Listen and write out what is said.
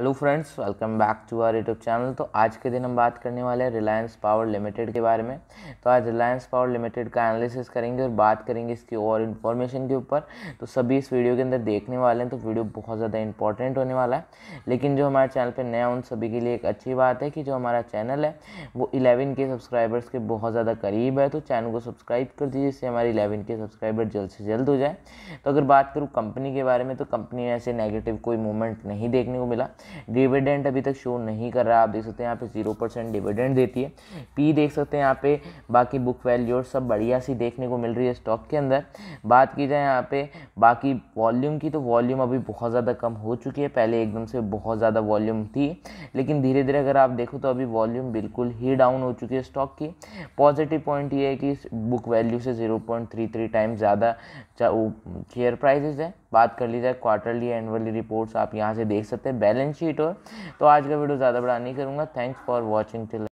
hello friends welcome back to our YouTube channel तो आज के दिन हम बात करने वाले हैं रिलायंस पावर लिमिटेड के बारे में तो आज रिलायंस पावर लिमिटेड का एनालिसिस करेंगे और बात करेंगे इसकी और इन्फॉर्मेशन के ऊपर तो सभी इस वीडियो के अंदर देखने वाले हैं तो वीडियो बहुत ज़्यादा इंपॉर्टेंट होने वाला है लेकिन जो हमारे चैनल पर नया उन सभी के लिए एक अच्छी बात है कि जो हमारा चैनल है वो इलेवन के सब्सक्राइबर्स के बहुत ज़्यादा करीब है तो चैनल को सब्सक्राइब कर दीजिए जिससे हमारे इलेवन के सब्सक्राइबर जल्द से जल्द हो जाए तो अगर बात करूँ कंपनी के बारे में तो कंपनी में ऐसे नेगेटिव कोई मूवमेंट नहीं देखने को मिला डिविडेंड अभी तक शो नहीं कर रहा आप देख सकते हैं यहाँ पे जीरो परसेंट डिविडेंड देती है पी देख सकते हैं यहाँ पे बाकी बुक वैल्यू और सब बढ़िया सी देखने को मिल रही है स्टॉक के अंदर बात की जाए यहाँ पे बाकी वॉल्यूम की तो वॉल्यूम अभी बहुत ज़्यादा कम हो चुकी है पहले एकदम से बहुत ज़्यादा वॉल्यूम थी लेकिन धीरे धीरे अगर आप देखो तो अभी वॉल्यूम बिल्कुल ही डाउन हो चुकी है स्टॉक की पॉजिटिव पॉइंट ये है कि बुक वैल्यू से zero point three three time ज़्यादा शेयर प्राइजेज है बात कर ली जाए क्वार्टरली एनुअली रिपोर्ट्स आप यहाँ से देख सकते हैं बैलेंस शीट हो तो आज का वीडियो ज़्यादा बड़ा नहीं करूँगा थैंक्स फॉर वॉचिंग टिल